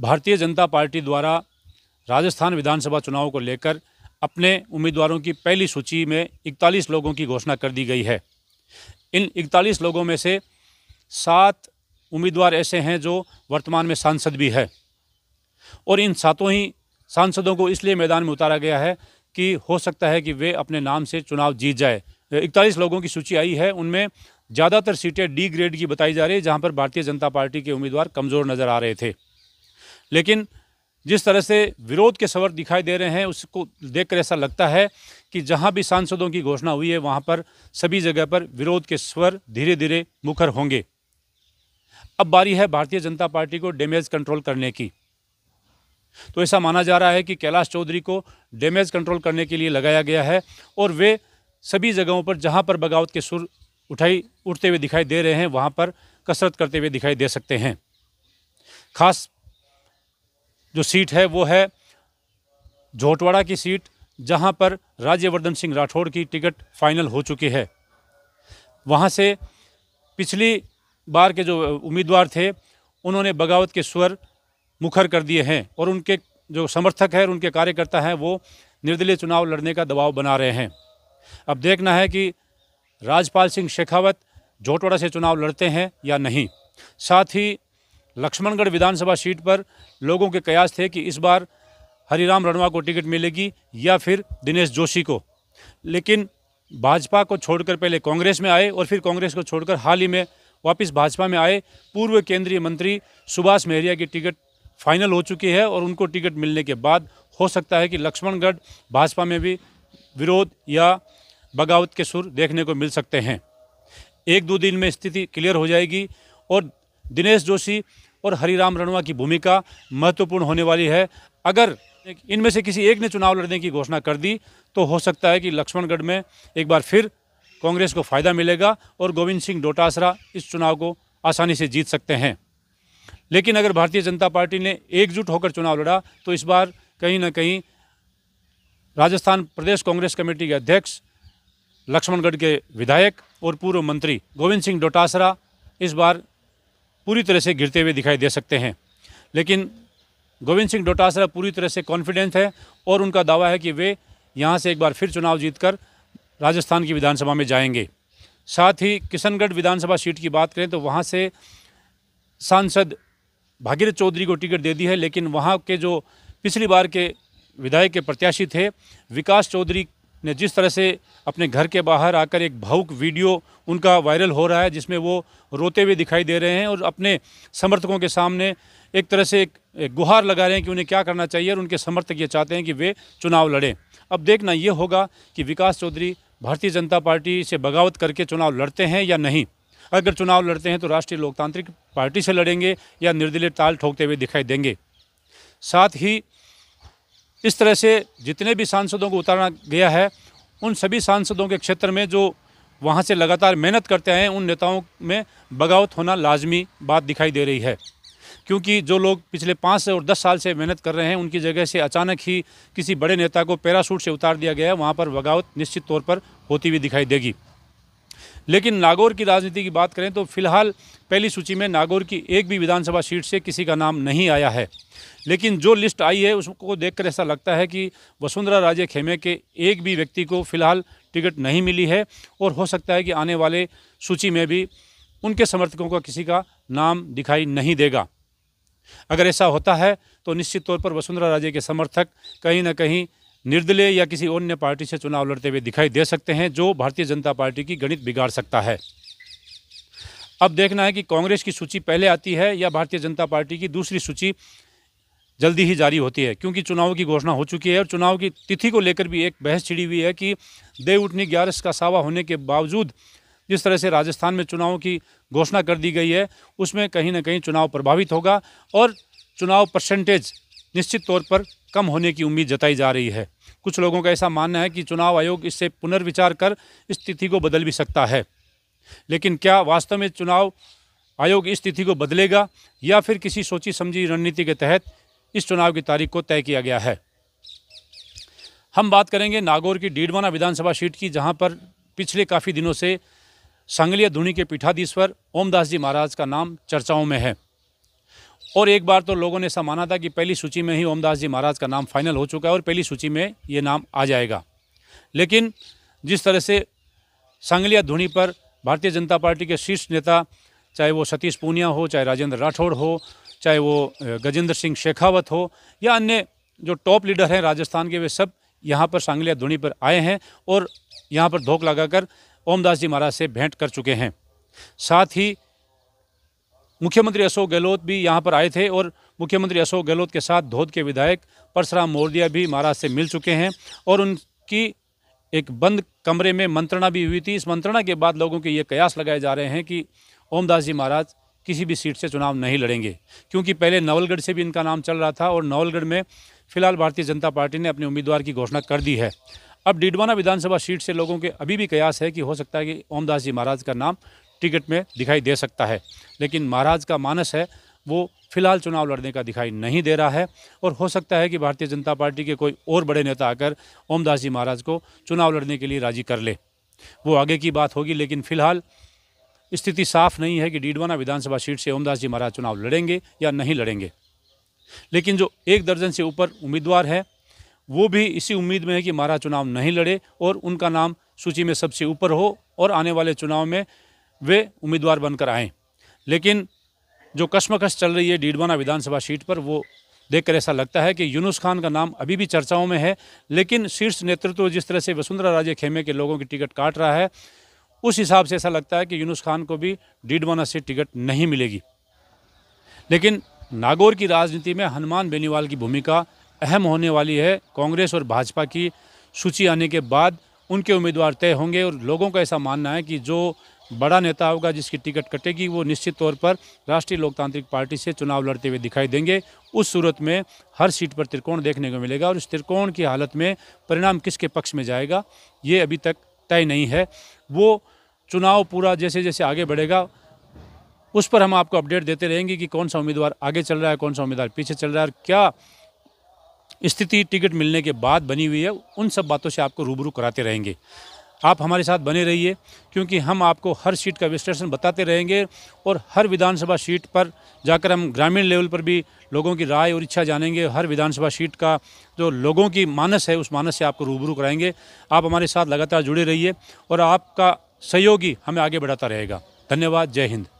भारतीय जनता पार्टी द्वारा राजस्थान विधानसभा चुनाव को लेकर अपने उम्मीदवारों की पहली सूची में 41 लोगों की घोषणा कर दी गई है इन 41 लोगों में से सात उम्मीदवार ऐसे हैं जो वर्तमान में सांसद भी है और इन सातों ही सांसदों को इसलिए मैदान में उतारा गया है कि हो सकता है कि वे अपने नाम से चुनाव जीत जाए इकतालीस लोगों की सूची आई है उनमें ज़्यादातर सीटें डी ग्रेड की बताई जा रही है जहाँ पर भारतीय जनता पार्टी के उम्मीदवार कमज़ोर नज़र आ रहे थे लेकिन जिस तरह से विरोध के सवर दिखाई दे रहे हैं उसको देखकर ऐसा लगता है कि जहां भी सांसदों की घोषणा हुई है वहां पर सभी जगह पर विरोध के स्वर धीरे धीरे मुखर होंगे अब बारी है भारतीय जनता पार्टी को डैमेज कंट्रोल करने की तो ऐसा माना जा रहा है कि कैलाश चौधरी को डैमेज कंट्रोल करने के लिए लगाया गया है और वे सभी जगहों पर जहाँ पर बगावत के सुर उठाई उठते हुए दिखाई दे रहे हैं वहाँ पर कसरत करते हुए दिखाई दे सकते हैं खास जो सीट है वो है झोटवाड़ा की सीट जहां पर राज्यवर्धन सिंह राठौड़ की टिकट फाइनल हो चुकी है वहां से पिछली बार के जो उम्मीदवार थे उन्होंने बगावत के स्वर मुखर कर दिए हैं और उनके जो समर्थक हैं और उनके कार्यकर्ता हैं वो निर्दलीय चुनाव लड़ने का दबाव बना रहे हैं अब देखना है कि राजपाल सिंह शेखावत झोटवाड़ा से चुनाव लड़ते हैं या नहीं साथ ही लक्ष्मणगढ़ विधानसभा सीट पर लोगों के कयास थे कि इस बार हरिराम रणवा को टिकट मिलेगी या फिर दिनेश जोशी को लेकिन भाजपा को छोड़कर पहले कांग्रेस में आए और फिर कांग्रेस को छोड़कर हाल ही में वापस भाजपा में आए पूर्व केंद्रीय मंत्री सुभाष मेहरिया की टिकट फाइनल हो चुकी है और उनको टिकट मिलने के बाद हो सकता है कि लक्ष्मणगढ़ भाजपा में भी विरोध या बगावत के सुर देखने को मिल सकते हैं एक दो दिन में स्थिति क्लियर हो जाएगी और दिनेश जोशी और हरिराम रणुआ की भूमिका महत्वपूर्ण होने वाली है अगर इनमें से किसी एक ने चुनाव लड़ने की घोषणा कर दी तो हो सकता है कि लक्ष्मणगढ़ में एक बार फिर कांग्रेस को फ़ायदा मिलेगा और गोविंद सिंह डोटासरा इस चुनाव को आसानी से जीत सकते हैं लेकिन अगर भारतीय जनता पार्टी ने एकजुट होकर चुनाव लड़ा तो इस बार कहीं ना कहीं राजस्थान प्रदेश कांग्रेस कमेटी के अध्यक्ष लक्ष्मणगढ़ के विधायक और पूर्व मंत्री गोविंद सिंह डोटासरा इस बार पूरी तरह से गिरते हुए दिखाई दे सकते हैं लेकिन गोविंद सिंह डोटासरा पूरी तरह से कॉन्फिडेंट है और उनका दावा है कि वे यहाँ से एक बार फिर चुनाव जीतकर राजस्थान की विधानसभा में जाएंगे साथ ही किशनगढ़ विधानसभा सीट की बात करें तो वहाँ से सांसद भागीरथ चौधरी को टिकट दे दी है लेकिन वहाँ के जो पिछली बार के विधायक के प्रत्याशी थे विकास चौधरी ने जिस तरह से अपने घर के बाहर आकर एक भावुक वीडियो उनका वायरल हो रहा है जिसमें वो रोते हुए दिखाई दे रहे हैं और अपने समर्थकों के सामने एक तरह से एक, एक गुहार लगा रहे हैं कि उन्हें क्या करना चाहिए और उनके समर्थक ये चाहते हैं कि वे चुनाव लड़ें अब देखना ये होगा कि विकास चौधरी भारतीय जनता पार्टी से बगावत करके चुनाव लड़ते हैं या नहीं अगर चुनाव लड़ते हैं तो राष्ट्रीय लोकतांत्रिक पार्टी से लड़ेंगे या निर्दलीय ताल ठोकते हुए दिखाई देंगे साथ ही इस तरह से जितने भी सांसदों को उतारा गया है उन सभी सांसदों के क्षेत्र में जो वहाँ से लगातार मेहनत करते आए हैं उन नेताओं में बगावत होना लाजमी बात दिखाई दे रही है क्योंकि जो लोग पिछले पाँच से और दस साल से मेहनत कर रहे हैं उनकी जगह से अचानक ही किसी बड़े नेता को पैराशूट से उतार दिया गया है वहाँ पर बगावत निश्चित तौर पर होती हुई दिखाई देगी लेकिन नागौर की राजनीति की बात करें तो फिलहाल पहली सूची में नागौर की एक भी विधानसभा सीट से किसी का नाम नहीं आया है लेकिन जो लिस्ट आई है उसको देखकर ऐसा लगता है कि वसुंधरा राजे खेमे के एक भी व्यक्ति को फिलहाल टिकट नहीं मिली है और हो सकता है कि आने वाले सूची में भी उनके समर्थकों का किसी का नाम दिखाई नहीं देगा अगर ऐसा होता है तो निश्चित तौर पर वसुंधरा राजे के समर्थक कहीं ना कहीं निर्दलीय या किसी अन्य पार्टी से चुनाव लड़ते हुए दिखाई दे सकते हैं जो भारतीय जनता पार्टी की गणित बिगाड़ सकता है अब देखना है कि कांग्रेस की सूची पहले आती है या भारतीय जनता पार्टी की दूसरी सूची जल्दी ही जारी होती है क्योंकि चुनाव की घोषणा हो चुकी है और चुनाव की तिथि को लेकर भी एक बहस छिड़ी हुई है कि देव उठनी ग्यारस का सावा होने के बावजूद जिस तरह से राजस्थान में चुनाव की घोषणा कर दी गई है उसमें कहीं ना कहीं चुनाव प्रभावित होगा और चुनाव परसेंटेज निश्चित तौर पर कम होने की उम्मीद जताई जा रही है कुछ लोगों का ऐसा मानना है कि चुनाव आयोग इससे पुनर्विचार कर स्थिति को बदल भी सकता है लेकिन क्या वास्तव में चुनाव आयोग इस स्थिति को बदलेगा या फिर किसी सोची समझी रणनीति के तहत इस चुनाव की तारीख को तय किया गया है हम बात करेंगे नागौर की डीडवाना विधानसभा सीट की जहां पर पिछले काफ़ी दिनों से सांगलिया धुनी के पीठाधीश्वर ओमदास जी महाराज का नाम चर्चाओं में है और एक बार तो लोगों ने ऐसा माना था कि पहली सूची में ही ओमदास जी महाराज का नाम फाइनल हो चुका है और पहली सूची में ये नाम आ जाएगा लेकिन जिस तरह से सांगलिया धुनी पर भारतीय जनता पार्टी के शीर्ष नेता चाहे वो सतीश पूनिया हो चाहे राजेंद्र राठौड़ हो चाहे वो गजेंद्र सिंह शेखावत हो या अन्य जो टॉप लीडर हैं राजस्थान के वे सब यहाँ पर सांगलिया धुनी पर आए हैं और यहाँ पर धोख लगाकर ओमदास जी महाराज से भेंट कर चुके हैं साथ ही मुख्यमंत्री अशोक गहलोत भी यहाँ पर आए थे और मुख्यमंत्री अशोक गहलोत के साथ धोध के विधायक परशुराम मोरदिया भी महाराज से मिल चुके हैं और उनकी एक बंद कमरे में मंत्रणा भी हुई थी इस मंत्रणा के बाद लोगों के ये कयास लगाए जा रहे हैं कि ओमदास जी महाराज किसी भी सीट से चुनाव नहीं लड़ेंगे क्योंकि पहले नवलगढ़ से भी इनका नाम चल रहा था और नवलगढ़ में फिलहाल भारतीय जनता पार्टी ने अपने उम्मीदवार की घोषणा कर दी है अब डिडवाना विधानसभा सीट से लोगों के अभी भी कयास है कि हो सकता है कि ओमदास जी महाराज का नाम टिकट में दिखाई दे सकता है लेकिन महाराज का मानस है वो फिलहाल चुनाव लड़ने का दिखाई नहीं दे रहा है और हो सकता है कि भारतीय जनता पार्टी के कोई और बड़े नेता आकर ओमदास जी महाराज को चुनाव लड़ने के लिए राजी कर ले वो आगे की बात होगी लेकिन फिलहाल स्थिति साफ नहीं है कि डीडवाना विधानसभा सीट से ओमदास जी महाराज चुनाव लड़ेंगे या नहीं लड़ेंगे लेकिन जो एक दर्जन से ऊपर उम्मीदवार है वो भी इसी उम्मीद में है कि महाराज चुनाव नहीं लड़े और उनका नाम सूची में सबसे ऊपर हो और आने वाले चुनाव में वे उम्मीदवार बनकर आए लेकिन जो कश्मकश चल रही है डीडवाना विधानसभा सीट पर वो देखकर ऐसा लगता है कि यूनुस खान का नाम अभी भी चर्चाओं में है लेकिन शीर्ष नेतृत्व जिस तरह से वसुंधरा राजे खेमे के लोगों की टिकट काट रहा है उस हिसाब से ऐसा लगता है कि यूनुस खान को भी डीडवाना से टिकट नहीं मिलेगी लेकिन नागौर की राजनीति में हनुमान बेनीवाल की भूमिका अहम होने वाली है कांग्रेस और भाजपा की सूची आने के बाद उनके उम्मीदवार तय होंगे और लोगों का ऐसा मानना है कि जो बड़ा नेता होगा जिसकी टिकट कटेगी वो निश्चित तौर पर राष्ट्रीय लोकतांत्रिक पार्टी से चुनाव लड़ते हुए दिखाई देंगे उस सूरत में हर सीट पर त्रिकोण देखने को मिलेगा और इस त्रिकोण की हालत में परिणाम किसके पक्ष में जाएगा ये अभी तक तय नहीं है वो चुनाव पूरा जैसे जैसे आगे बढ़ेगा उस पर हम आपको अपडेट देते रहेंगे कि कौन सा उम्मीदवार आगे चल रहा है कौन सा उम्मीदवार पीछे चल रहा है और क्या स्थिति टिकट मिलने के बाद बनी हुई है उन सब बातों से आपको रूबरू कराते रहेंगे आप हमारे साथ बने रहिए क्योंकि हम आपको हर सीट का विश्लेषण बताते रहेंगे और हर विधानसभा सीट पर जाकर हम ग्रामीण लेवल पर भी लोगों की राय और इच्छा जानेंगे हर विधानसभा सीट का जो लोगों की मानस है उस मानस से आपको रूबरू कराएंगे आप हमारे साथ लगातार जुड़े रहिए और आपका सहयोगी हमें आगे बढ़ाता रहेगा धन्यवाद जय हिंद